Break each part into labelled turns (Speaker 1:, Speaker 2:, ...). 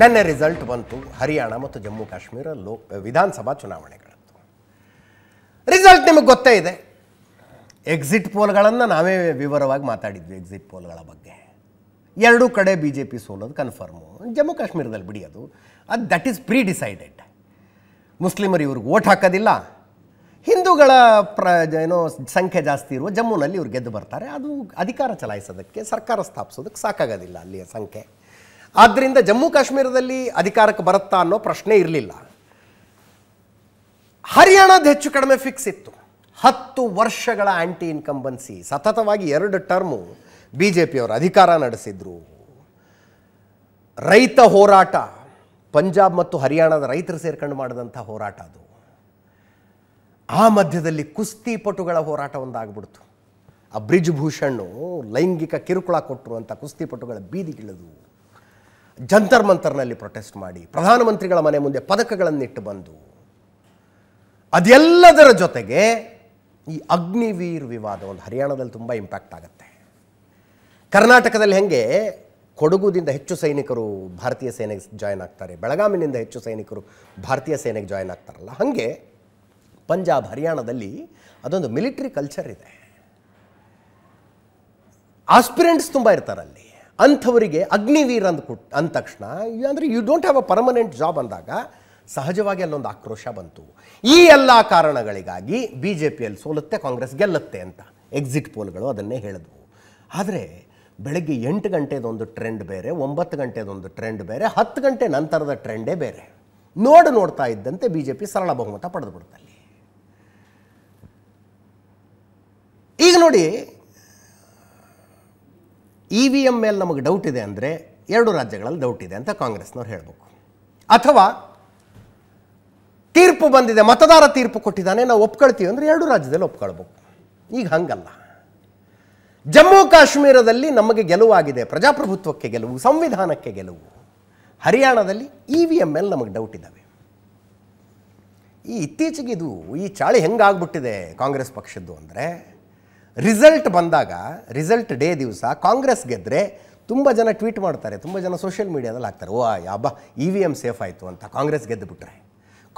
Speaker 1: ನನ್ನ ರಿಸಲ್ಟ್ ಬಂತು ಹರಿಯಾಣ ಮತ್ತು ಜಮ್ಮು ಕಾಶ್ಮೀರ ಲೋ ವಿಧಾನಸಭಾ ಚುನಾವಣೆಗಳದ್ದು ರಿಸಲ್ಟ್ ನಿಮಗೆ ಗೊತ್ತೇ ಇದೆ ಎಕ್ಸಿಟ್ ಪೋಲ್ಗಳನ್ನು ನಾವೇ ವಿವರವಾಗಿ ಮಾತಾಡಿದ್ವಿ ಎಕ್ಸಿಟ್ ಪೋಲ್ಗಳ ಬಗ್ಗೆ ಎರಡೂ ಕಡೆ ಬಿ ಜೆ ಪಿ ಸೋಲೋದು ಕನ್ಫರ್ಮು ಜಮ್ಮು ಕಾಶ್ಮೀರದಲ್ಲಿ ಬಿಡಿಯೋದು ಅದು ದಟ್ ಈಸ್ ಪ್ರೀ ಡಿಸೈಡೆಡ್ ಮುಸ್ಲಿಮರು ಇವ್ರಿಗೆ ಓಟ್ ಹಾಕೋದಿಲ್ಲ ಹಿಂದೂಗಳ ಪ್ರ ಏನೋ ಸಂಖ್ಯೆ ಜಾಸ್ತಿ ಇರುವ ಜಮ್ಮುನಲ್ಲಿ ಇವ್ರು ಗೆದ್ದು ಬರ್ತಾರೆ ಅದು ಅಧಿಕಾರ ಚಲಾಯಿಸೋದಕ್ಕೆ ಸರ್ಕಾರ ಸ್ಥಾಪಿಸೋದಕ್ಕೆ ಸಾಕಾಗೋದಿಲ್ಲ ಅಲ್ಲಿಯ ಸಂಖ್ಯೆ ಆದ್ದರಿಂದ ಜಮ್ಮು ಕಾಶ್ಮೀರದಲ್ಲಿ ಅಧಿಕಾರಕ್ಕೆ ಬರುತ್ತಾ ಅನ್ನೋ ಪ್ರಶ್ನೆ ಇರಲಿಲ್ಲ ಹರಿಯಾಣದ ಹೆಚ್ಚು ಕಡಿಮೆ ಫಿಕ್ಸ್ ಇತ್ತು ಹತ್ತು ವರ್ಷಗಳ ಆ್ಯಂಟಿ ಇನ್ಕಂಬನ್ಸಿ ಸತತವಾಗಿ ಎರಡು ಟರ್ಮು ಬಿ ಜೆ ಪಿಯವರು ಅಧಿಕಾರ ನಡೆಸಿದ್ರು ರೈತ ಹೋರಾಟ ಪಂಜಾಬ್ ಮತ್ತು ಹರಿಯಾಣದ ರೈತರು ಸೇರ್ಕೊಂಡು ಮಾಡಿದಂಥ ಹೋರಾಟ ಅದು ಆ ಮಧ್ಯದಲ್ಲಿ ಕುಸ್ತಿಪಟುಗಳ ಹೋರಾಟ ಒಂದಾಗ್ಬಿಡ್ತು ಆ ಬ್ರಿಜ್ ಭೂಷಣ್ಣು ಲೈಂಗಿಕ ಕಿರುಕುಳ ಕೊಟ್ಟರು ಅಂತ ಕುಸ್ತಿಪಟುಗಳ ಬೀದಿಗಿಳಿದು ಜಂತರ್ ಮಂತರ್ನಲ್ಲಿ ಪ್ರೊಟೆಸ್ಟ್ ಮಾಡಿ ಪ್ರಧಾನಮಂತ್ರಿಗಳ ಮನೆ ಮುಂದೆ ಪದಕಗಳನ್ನಿಟ್ಟು ಬಂದು ಅದೆಲ್ಲದರ ಜೊತೆಗೆ ಈ ಅಗ್ನಿವೀರ್ ವಿವಾದ ಒಂದು ಹರಿಯಾಣದಲ್ಲಿ ತುಂಬ ಇಂಪ್ಯಾಕ್ಟ್ ಆಗುತ್ತೆ ಕರ್ನಾಟಕದಲ್ಲಿ ಹೇಗೆ ಕೊಡಗುದಿಂದ ಹೆಚ್ಚು ಸೈನಿಕರು ಭಾರತೀಯ ಸೇನೆಗೆ ಜಾಯ್ನ್ ಆಗ್ತಾರೆ ಬೆಳಗಾಮಿನಿಂದ ಹೆಚ್ಚು ಸೈನಿಕರು ಭಾರತೀಯ ಸೇನೆಗೆ ಜಾಯ್ನ್ ಆಗ್ತಾರಲ್ಲ ಹಾಗೆ ಪಂಜಾಬ್ ಹರಿಯಾಣದಲ್ಲಿ ಅದೊಂದು ಮಿಲಿಟ್ರಿ ಕಲ್ಚರ್ ಇದೆ ಆಸ್ಪಿರೆಂಟ್ಸ್ ತುಂಬ ಇರ್ತಾರಲ್ಲಿ ಅಂಥವರಿಗೆ ಅಗ್ನಿವೀರ್ ಅಂದ್ ಕೊಟ್ ಅಂದ ತಕ್ಷಣ ಅಂದರೆ you don't have a permanent job ಅಂದಾಗ ಸಹಜವಾಗಿ ಅಲ್ಲೊಂದು ಆಕ್ರೋಶ ಬಂತು ಈ ಎಲ್ಲ ಕಾರಣಗಳಿಗಾಗಿ ಬಿ ಜೆ ಪಿಯಲ್ಲಿ ಸೋಲುತ್ತೆ ಕಾಂಗ್ರೆಸ್ ಗೆಲ್ಲುತ್ತೆ ಅಂತ ಎಕ್ಸಿಟ್ ಪೋಲ್ಗಳು ಅದನ್ನೇ ಹೇಳಿದ್ವು ಆದರೆ ಬೆಳಗ್ಗೆ ಎಂಟು ಗಂಟೆದೊಂದು ಟ್ರೆಂಡ್ ಬೇರೆ ಒಂಬತ್ತು ಗಂಟೆದೊಂದು ಟ್ರೆಂಡ್ ಬೇರೆ ಹತ್ತು ಗಂಟೆ ನಂತರದ ಟ್ರೆಂಡೇ ಬೇರೆ ನೋಡು ನೋಡ್ತಾ ಇದ್ದಂತೆ ಬಿ ಜೆ ಪಿ ಸರಳ ಬಹುಮತ ಪಡೆದುಬಿಡ್ತಲ್ಲಿ ಈಗ ನೋಡಿ ಇ ವಿ ಎಮ್ ಮೇಲೆ ನಮಗೆ ಡೌಟ್ ಇದೆ ಅಂದರೆ ಎರಡು ರಾಜ್ಯಗಳಲ್ಲಿ ಡೌಟ್ ಇದೆ ಅಂತ ಕಾಂಗ್ರೆಸ್ನವ್ರು ಹೇಳಬೇಕು ಅಥವಾ ತೀರ್ಪು ಬಂದಿದೆ ಮತದಾರ ತೀರ್ಪು ಕೊಟ್ಟಿದ್ದಾನೆ ನಾವು ಒಪ್ಕೊಳ್ತೀವಿ ಅಂದರೆ ಎರಡು ರಾಜ್ಯದಲ್ಲಿ ಒಪ್ಕೊಳ್ಬೇಕು ಈಗ ಹಂಗಲ್ಲ ಜಮ್ಮು ಕಾಶ್ಮೀರದಲ್ಲಿ ನಮಗೆ ಗೆಲುವಾಗಿದೆ ಪ್ರಜಾಪ್ರಭುತ್ವಕ್ಕೆ ಗೆಲುವು ಸಂವಿಧಾನಕ್ಕೆ ಗೆಲುವು ಹರಿಯಾಣದಲ್ಲಿ ಇ ವಿ ಎಮ್ ಮೇಲೆ ನಮಗೆ ಡೌಟ್ ಇದ್ದಾವೆ ಈ ಇತ್ತೀಚೆಗೆ ಇದು ಈ ಚಾಳಿ ಹೆಂಗಾಗ್ಬಿಟ್ಟಿದೆ ಕಾಂಗ್ರೆಸ್ ಪಕ್ಷದ್ದು ಅಂದರೆ ರಿಸಲ್ಟ್ ಬಂದಾಗ ರಿಸಲ್ಟ್ ಡೇ ದಿವಸ ಕಾಂಗ್ರೆಸ್ ಗೆದ್ದರೆ ತುಂಬ ಜನ ಟ್ವೀಟ್ ಮಾಡ್ತಾರೆ ತುಂಬ ಜನ ಸೋಷಿಯಲ್ ಮೀಡಿಯಾದಲ್ಲಿ ಹಾಕ್ತಾರೆ ಓ ಯಾಬ ಇ ವಿ ಎಮ್ ಸೇಫ್ ಆಯಿತು ಅಂತ ಕಾಂಗ್ರೆಸ್ ಗೆದ್ದುಬಿಟ್ರೆ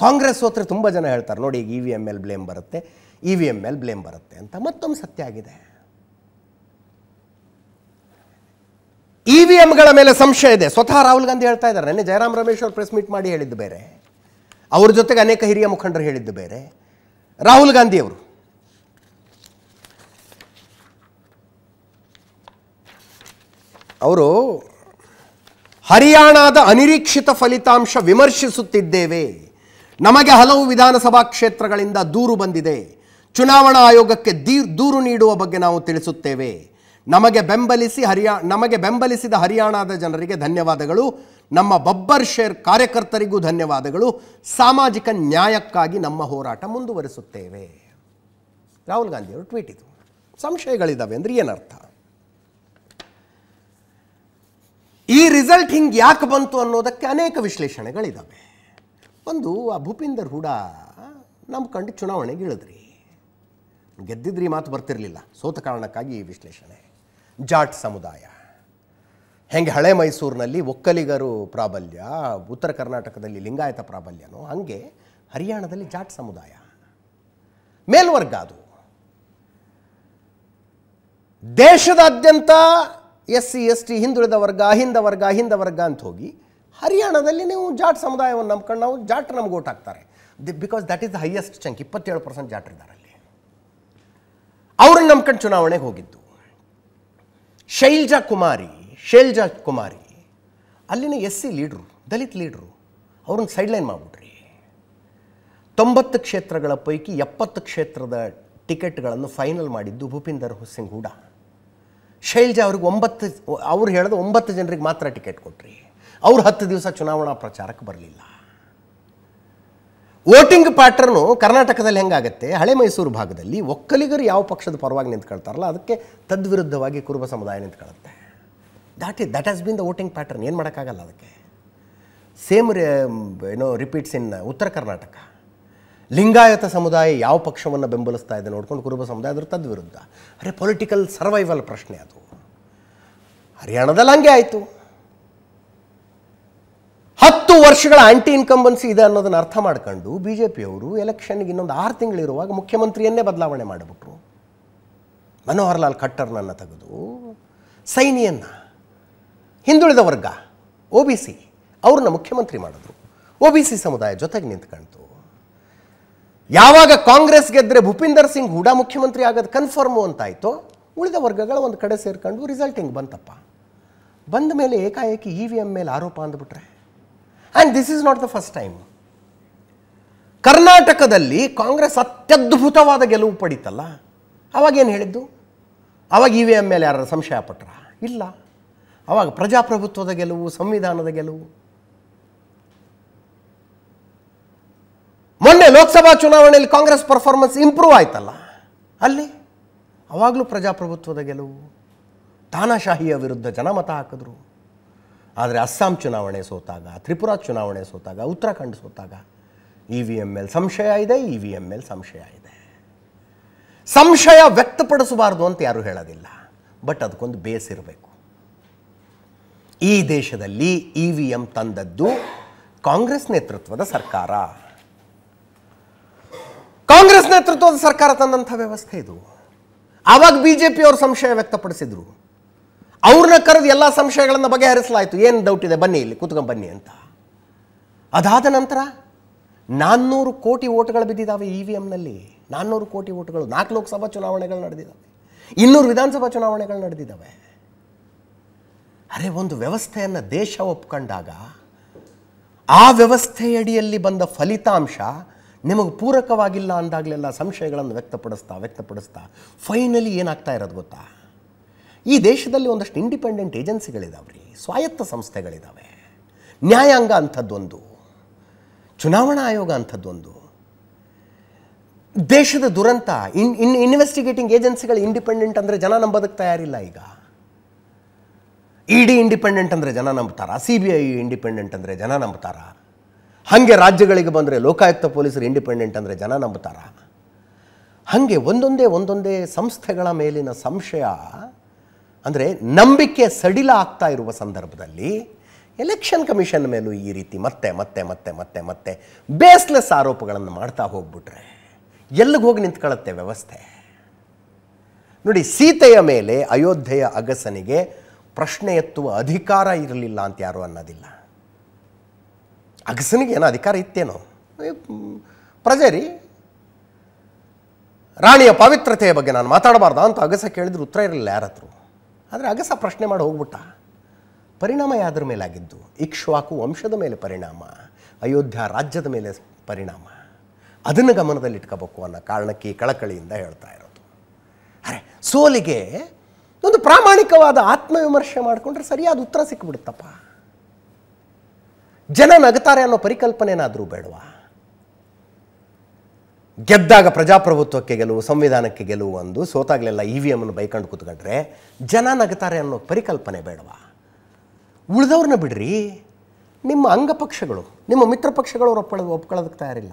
Speaker 1: ಕಾಂಗ್ರೆಸ್ ಹೋದ್ರೆ ತುಂಬ ಜನ ಹೇಳ್ತಾರೆ ನೋಡಿ ಈಗ ಇ ವಿ ಎಮ್ ಮೇಲೆ ಬ್ಲೇಮ್ ಬರುತ್ತೆ ಇ ವಿ ಎಮ್ ಮೇಲೆ ಬ್ಲೇಮ್ ಬರುತ್ತೆ ಅಂತ ಮತ್ತೊಂದು ಸತ್ಯ ಆಗಿದೆ ಇ ವಿ ಎಮ್ಗಳ ಮೇಲೆ ಸಂಶಯ ಇದೆ ಸ್ವತಃ ರಾಹುಲ್ ಗಾಂಧಿ ಹೇಳ್ತಾ ಇದ್ದಾರೆ ನೆನ್ನೆ ಜಯರಾಮ್ ರಮೇಶ್ ಅವರು ಪ್ರೆಸ್ ಮೀಟ್ ಮಾಡಿ ಹೇಳಿದ್ದು ಬೇರೆ ಅವ್ರ ಜೊತೆಗೆ ಅನೇಕ ಹಿರಿಯ ಮುಖಂಡರು ಹೇಳಿದ್ದು ಬೇರೆ ರಾಹುಲ್ ಗಾಂಧಿಯವರು ಅವರು ಹರಿಯಾಣದ ಅನಿರೀಕ್ಷಿತ ಫಲಿತಾಂಶ ವಿಮರ್ಶಿಸುತ್ತಿದ್ದೇವೆ ನಮಗೆ ಹಲವು ವಿಧಾನಸಭಾ ಕ್ಷೇತ್ರಗಳಿಂದ ದೂರು ಬಂದಿದೆ ಚುನಾವಣಾ ಆಯೋಗಕ್ಕೆ ದೀ ದೂರು ನೀಡುವ ಬಗ್ಗೆ ನಾವು ತಿಳಿಸುತ್ತೇವೆ ನಮಗೆ ಬೆಂಬಲಿಸಿ ಹರಿಯಾ ನಮಗೆ ಬೆಂಬಲಿಸಿದ ಹರಿಯಾಣದ ಜನರಿಗೆ ಧನ್ಯವಾದಗಳು ನಮ್ಮ ಬಬ್ಬರ್ ಶೇರ್ ಕಾರ್ಯಕರ್ತರಿಗೂ ಧನ್ಯವಾದಗಳು ಸಾಮಾಜಿಕ ನ್ಯಾಯಕ್ಕಾಗಿ ನಮ್ಮ ಹೋರಾಟ ಮುಂದುವರಿಸುತ್ತೇವೆ ರಾಹುಲ್ ಗಾಂಧಿಯವರು ಟ್ವೀಟ್ ಇದು ಸಂಶಯಗಳಿದ್ದಾವೆ ಅಂದರೆ ಏನರ್ಥ ರಿಸಲ್ಟ್ ಹಿಂಗೆ ಯಾಕೆ ಬಂತು ಅನ್ನೋದಕ್ಕೆ ಅನೇಕ ವಿಶ್ಲೇಷಣೆಗಳಿದ್ದಾವೆ ಒಂದು ಆ ಭೂಪಿಂದರ್ ಹೂಡ ನಮ್ಮ ಕಂಡು ಚುನಾವಣೆಗೆ ಇಳಿದ್ರಿ ಗೆದ್ದಿದ್ರಿ ಮಾತು ಬರ್ತಿರಲಿಲ್ಲ ಸೋತ ಕಾರಣಕ್ಕಾಗಿ ಈ ವಿಶ್ಲೇಷಣೆ ಜಾಟ್ ಸಮುದಾಯ ಹೆಂಗೆ ಹಳೆ ಮೈಸೂರಿನಲ್ಲಿ ಒಕ್ಕಲಿಗರು ಪ್ರಾಬಲ್ಯ ಉತ್ತರ ಕರ್ನಾಟಕದಲ್ಲಿ ಲಿಂಗಾಯತ ಪ್ರಾಬಲ್ಯನೋ ಹಾಗೆ ಹರಿಯಾಣದಲ್ಲಿ ಜಾಟ್ ಸಮುದಾಯ ಮೇಲ್ವರ್ಗ ಅದು ದೇಶದಾದ್ಯಂತ ಎಸ್ ಸಿ ಎಸ್ ಟಿ ಹಿಂದುಳಿದ ವರ್ಗ ಹಿಂದ ವರ್ಗ ಹಿಂದ ವರ್ಗ ಅಂತ ಹೋಗಿ ಹರಿಯಾಣದಲ್ಲಿ ನೀವು ಜಾಟ್ ಸಮುದಾಯವನ್ನು ನಂಬ್ಕೊಂಡು ನಾವು ಜಾಟ್ ನಮ್ಗೆ ಓಟ್ ಹಾಕ್ತಾರೆ ದಿ because that is the highest chunk ಇಪ್ಪತ್ತೇಳು ಪರ್ಸೆಂಟ್ ಜಾಟ್ ಅಲ್ಲಿ ಅವ್ರನ್ನ ನಂಬ್ಕೊಂಡು ಚುನಾವಣೆಗೆ ಹೋಗಿದ್ದು ಶೈಲ್ಜಾ ಕುಮಾರಿ ಶೈಲ್ಜಾ ಕುಮಾರಿ ಅಲ್ಲಿನ S C leaders Dalit leaders ಅವ್ರನ್ನ ಸೈಡ್ಲೈನ್ ಮಾಡಿಬಿಟ್ರಿ ತೊಂಬತ್ತು ಕ್ಷೇತ್ರಗಳ ಪೈಕಿ ಎಪ್ಪತ್ತು ಕ್ಷೇತ್ರದ ಟಿಕೆಟ್ಗಳನ್ನು ಫೈನಲ್ ಮಾಡಿದ್ದು ಭೂಪಿಂದರ್ ಹುಸಿಂಗ್ ಹೂಡಾ ಶೈಲ್ಜಾ ಅವ್ರಿಗೆ ಒಂಬತ್ತು ಅವ್ರು ಹೇಳಿದ ಒಂಬತ್ತು ಜನರಿಗೆ ಮಾತ್ರ ಟಿಕೆಟ್ ಕೊಟ್ರಿ ಅವ್ರು ಹತ್ತು ದಿವಸ ಚುನಾವಣಾ ಪ್ರಚಾರಕ್ಕೆ ಬರಲಿಲ್ಲ ವೋಟಿಂಗ್ ಪ್ಯಾಟ್ರನು ಕರ್ನಾಟಕದಲ್ಲಿ ಹೆಂಗಾಗುತ್ತೆ ಹಳೆ ಮೈಸೂರು ಭಾಗದಲ್ಲಿ ಒಕ್ಕಲಿಗರು ಯಾವ ಪಕ್ಷದ ಪರವಾಗಿ ನಿಂತ್ಕೊಳ್ತಾರಲ್ಲ ಅದಕ್ಕೆ ತದ್ವಿರುದ್ಧವಾಗಿ ಕುರುಬ ಸಮುದಾಯ ನಿಂತ್ಕೊಳ್ಳುತ್ತೆ that is that has been the voting pattern ಏನು ಮಾಡೋಕ್ಕಾಗಲ್ಲ ಅದಕ್ಕೆ ಸೇಮ್ ಏನೋ ರಿಪೀಟ್ಸ್ ಇನ್ ಉತ್ತರ ಕರ್ನಾಟಕ ಲಿಂಗಾಯತ ಸಮುದಾಯ ಯಾವ ಪಕ್ಷವನ್ನು ಬೆಂಬಲಿಸ್ತಾ ಇದೆ ನೋಡ್ಕೊಂಡು ಕುರುಬ ಸಮುದಾಯ ಅದ್ರ ತದ್ವಿರುದ್ಧ ಅರೆ ಪೊಲಿಟಿಕಲ್ ಸರ್ವೈವಲ್ ಪ್ರಶ್ನೆ ಅದು ಹರಿಯಾಣದಲ್ಲಿ ಹಂಗೆ ಆಯಿತು ಹತ್ತು ವರ್ಷಗಳ ಆಂಟಿ ಇನ್ಕಂಬನ್ಸಿ ಇದೆ ಅನ್ನೋದನ್ನು ಅರ್ಥ ಮಾಡ್ಕೊಂಡು ಬಿ ಜೆ ಪಿಯವರು ಎಲೆಕ್ಷನ್ಗೆ ಇನ್ನೊಂದು ಆರು ತಿಂಗಳಿರುವಾಗ ಮುಖ್ಯಮಂತ್ರಿಯನ್ನೇ ಬದಲಾವಣೆ ಮಾಡಿಬಿಟ್ರು ಮನೋಹರ್ ಲಾಲ್ ಖಟ್ಟರ್ನನ್ನು ತೆಗೆದು ಸೈನಿಯನ್ನು ಹಿಂದುಳಿದ ವರ್ಗ ಒ ಬಿ ಸಿ ಅವ್ರನ್ನ ಮುಖ್ಯಮಂತ್ರಿ ಮಾಡಿದ್ರು ಒ ಬಿ ಸಿ ಸಮುದಾಯ ಜೊತೆಗೆ ನಿಂತ್ಕಂತು ಯಾವಾಗ ಕಾಂಗ್ರೆಸ್ ಗೆದ್ರೆ ಭೂಪಿಂದರ್ ಸಿಂಗ್ ಹೂಡಾ ಮುಖ್ಯಮಂತ್ರಿ ಆಗೋದು ಕನ್ಫರ್ಮು ಅಂತಾಯಿತು ಉಳಿದ ವರ್ಗಗಳ ಒಂದು ಕಡೆ ಸೇರ್ಕೊಂಡು ರಿಸಲ್ಟ್ ಹಿಂಗೆ ಬಂತಪ್ಪ ಬಂದ ಮೇಲೆ ಏಕಾಏಕಿ ಇ ವಿ ಎಮ್ ಮೇಲೆ ಆರೋಪ ಅಂದ್ಬಿಟ್ರೆ and this is not the first time ಕರ್ನಾಟಕದಲ್ಲಿ ಕಾಂಗ್ರೆಸ್ ಅತ್ಯದ್ಭುತವಾದ ಗೆಲುವು ಪಡೀತಲ್ಲ ಅವಾಗೇನು ಹೇಳಿದ್ದು ಅವಾಗ ಇ ವಿ ಎಮ್ ಮೇಲೆ ಯಾರು ಸಂಶಯ ಪಟ್ರ ಇಲ್ಲ ಅವಾಗ ಪ್ರಜಾಪ್ರಭುತ್ವದ ಗೆಲುವು ಸಂವಿಧಾನದ ಗೆಲುವು ಮೊನ್ನೆ ಲೋಕಸಭಾ ಚುನಾವಣೆಯಲ್ಲಿ ಕಾಂಗ್ರೆಸ್ ಪರ್ಫಾರ್ಮೆನ್ಸ್ ಇಂಪ್ರೂವ್ ಆಯ್ತಲ್ಲ ಅಲ್ಲಿ ಅವಾಗಲೂ ಪ್ರಜಾಪ್ರಭುತ್ವದ ಗೆಲುವು ತಾನಾಶಾಹಿಯ ವಿರುದ್ಧ ಜನಮತ ಹಾಕಿದ್ರು ಆದರೆ ಅಸ್ಸಾಂ ಚುನಾವಣೆ ಸೋತಾಗ ತ್ರಿಪುರ ಚುನಾವಣೆ ಸೋತಾಗ ಉತ್ತರಾಖಂಡ್ ಸೋತಾಗ ಇ ವಿ ಎಮ್ ಎಲ್ ಸಂಶಯ ಇದೆ ಇ ವಿ ಎಮ್ ಎಲ್ ಸಂಶಯ ಇದೆ ಸಂಶಯ ವ್ಯಕ್ತಪಡಿಸಬಾರ್ದು ಅಂತ ಯಾರೂ ಹೇಳೋದಿಲ್ಲ ಬಟ್ ಅದಕ್ಕೊಂದು ಬೇಸ್ ಇರಬೇಕು ಈ ದೇಶದಲ್ಲಿ ಇ ವಿ ಎಂ ತಂದದ್ದು ಕಾಂಗ್ರೆಸ್ ನೇತೃತ್ವದ ಸರ್ಕಾರ ಕಾಂಗ್ರೆಸ್ ನೇತೃತ್ವದ ಸರ್ಕಾರ ತಂದಂಥ ವ್ಯವಸ್ಥೆ ಇದು ಆವಾಗ ಬಿ ಜೆ ಅವರು ಸಂಶಯ ವ್ಯಕ್ತಪಡಿಸಿದರು ಅವ್ರನ್ನ ಕರೆದು ಎಲ್ಲ ಸಂಶಯಗಳನ್ನು ಬಗೆಹರಿಸಲಾಯಿತು ಏನು ಡೌಟ್ ಇದೆ ಬನ್ನಿ ಇಲ್ಲಿ ಕೂತ್ಕೊಂಡು ಬನ್ನಿ ಅಂತ ಅದಾದ ನಂತರ ನಾನ್ನೂರು ಕೋಟಿ ಓಟ್ಗಳು ಬಿದ್ದಿದ್ದಾವೆ ಇ ವಿ ಎಂನಲ್ಲಿ ನಾನ್ನೂರು ಕೋಟಿ ಓಟ್ಗಳು ನಾಲ್ಕು ಲೋಕಸಭಾ ಚುನಾವಣೆಗಳು ನಡೆದಿದ್ದಾವೆ ಇನ್ನೂರು ವಿಧಾನಸಭಾ ಚುನಾವಣೆಗಳು ನಡೆದಿದ್ದಾವೆ ಅರೆ ಒಂದು ವ್ಯವಸ್ಥೆಯನ್ನು ದೇಶ ಒಪ್ಕೊಂಡಾಗ ಆ ವ್ಯವಸ್ಥೆಯಡಿಯಲ್ಲಿ ಬಂದ ಫಲಿತಾಂಶ ನಿಮಗೆ ಪೂರಕವಾಗಿಲ್ಲ ಅಂದಾಗಲೆಲ್ಲ ಸಂಶಯಗಳನ್ನು ವ್ಯಕ್ತಪಡಿಸ್ತಾ ವ್ಯಕ್ತಪಡಿಸ್ತಾ ಫೈನಲಿ ಏನಾಗ್ತಾ ಇರೋದು ಗೊತ್ತಾ ಈ ದೇಶದಲ್ಲಿ ಒಂದಷ್ಟು ಇಂಡಿಪೆಂಡೆಂಟ್ ಏಜೆನ್ಸಿಗಳಿದಾವೆ ರೀ ಸ್ವಾಯತ್ತ ಸಂಸ್ಥೆಗಳಿದ್ದಾವೆ ನ್ಯಾಯಾಂಗ ಅಂಥದ್ದೊಂದು ಚುನಾವಣಾ ಆಯೋಗ ಅಂಥದ್ದೊಂದು ದೇಶದ ದುರಂತ ಇನ್ ಇನ್ ಇನ್ವೆಸ್ಟಿಗೇಟಿಂಗ್ ಏಜೆನ್ಸಿಗಳು ಇಂಡಿಪೆಂಡೆಂಟ್ ಅಂದರೆ ಜನ ನಂಬೋದಕ್ಕೆ ತಯಾರಿಲ್ಲ ಈಗ ಇ ಡಿ ಇಂಡಿಪೆಂಡೆಂಟ್ ಅಂದರೆ ಜನ ನಂಬ್ತಾರಾ ಸಿ ಬಿ ಐ ಇಂಡಿಪೆಂಡೆಂಟ್ ಅಂದರೆ ಜನ ನಂಬ್ತಾರಾ ಹಾಗೆ ರಾಜ್ಯಗಳಿಗೆ ಬಂದರೆ ಲೋಕಾಯುಕ್ತ ಪೊಲೀಸರು ಇಂಡಿಪೆಂಡೆಂಟ್ ಅಂದರೆ ಜನ ನಂಬುತ್ತಾರ ಹಾಗೆ ಒಂದೊಂದೇ ಒಂದೊಂದೇ ಸಂಸ್ಥೆಗಳ ಮೇಲಿನ ಸಂಶಯ ಅಂದರೆ ನಂಬಿಕೆ ಸಡಿಲ ಆಗ್ತಾ ಇರುವ ಸಂದರ್ಭದಲ್ಲಿ ಎಲೆಕ್ಷನ್ ಕಮಿಷನ್ ಮೇಲೂ ಈ ರೀತಿ ಮತ್ತೆ ಮತ್ತೆ ಮತ್ತೆ ಮತ್ತೆ ಮತ್ತೆ ಬೇಸ್ಲೆಸ್ ಆರೋಪಗಳನ್ನು ಮಾಡ್ತಾ ಹೋಗ್ಬಿಟ್ರೆ ಎಲ್ಲಿಗೆ ಹೋಗಿ ನಿಂತ್ಕೊಳ್ಳುತ್ತೆ ವ್ಯವಸ್ಥೆ ನೋಡಿ ಸೀತೆಯ ಮೇಲೆ ಅಯೋಧ್ಯೆಯ ಅಗಸನಿಗೆ ಪ್ರಶ್ನೆ ಎತ್ತುವ ಅಧಿಕಾರ ಇರಲಿಲ್ಲ ಅಂತ ಯಾರು ಅನ್ನೋದಿಲ್ಲ ಅಗಸನಿಗೆ ಏನೋ ಅಧಿಕಾರ ಇತ್ತೇನೋ ಪ್ರಜೆ ರೀ ರಾಣಿಯ ಪವಿತ್ರತೆಯ ಬಗ್ಗೆ ನಾನು ಮಾತಾಡಬಾರ್ದು ಅಂತ ಅಗಸ ಕೇಳಿದ್ರೆ ಉತ್ತರ ಇರಲಿಲ್ಲ ಯಾರ ಆದರೆ ಅಗಸ ಪ್ರಶ್ನೆ ಮಾಡಿ ಹೋಗ್ಬಿಟ್ಟ ಪರಿಣಾಮ ಮೇಲೆ ಆಗಿದ್ದು ಇಕ್ಷ್ವಾಕು ವಂಶದ ಮೇಲೆ ಪರಿಣಾಮ ಅಯೋಧ್ಯ ರಾಜ್ಯದ ಮೇಲೆ ಪರಿಣಾಮ ಅದನ್ನು ಗಮನದಲ್ಲಿಟ್ಕೋಬೇಕು ಅನ್ನೋ ಕಾರಣಕ್ಕೆ ಕಳಕಳಿಯಿಂದ ಹೇಳ್ತಾ ಇರೋದು ಅರೆ ಸೋಲಿಗೆ ಒಂದು ಪ್ರಾಮಾಣಿಕವಾದ ಆತ್ಮವಿಮರ್ಶೆ ಮಾಡಿಕೊಂಡ್ರೆ ಸರಿಯಾದ ಉತ್ತರ ಸಿಕ್ಕಿಬಿಡುತ್ತಪ್ಪ ಜನ ನಗ್ತಾರೆ ಅನ್ನೋ ಪರಿಕಲ್ಪನೆನಾದರೂ ಬೇಡವಾ ಗೆದ್ದಾಗ ಪ್ರಜಾಪ್ರಭುತ್ವಕ್ಕೆ ಗೆಲುವು ಸಂವಿಧಾನಕ್ಕೆ ಗೆಲುವು ಅಂದು ಸೋತಾಗಲೆಲ್ಲ ಇ ವಿ ಎಮ್ನ ಬೈಕಂಡು ಕೂತ್ಕೊಂಡ್ರೆ ಜನ ನಗ್ತಾರೆ ಅನ್ನೋ ಪರಿಕಲ್ಪನೆ ಬೇಡವಾ ಉಳಿದವ್ರನ್ನ ಬಿಡ್ರಿ ನಿಮ್ಮ ಅಂಗಪಕ್ಷಗಳು ನಿಮ್ಮ ಮಿತ್ರ ಪಕ್ಷಗಳು ಅವ್ರು ಒಪ್ಕೊಳ್ಳೋದಕ್ಕೆ ತಯಾರಿಲ್ಲ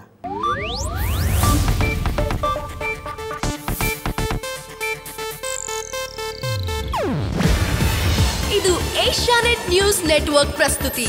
Speaker 1: ಇದು ಏಷ್ಯಾನೆಟ್ ನ್ಯೂಸ್ ನೆಟ್ವರ್ಕ್ ಪ್ರಸ್ತುತಿ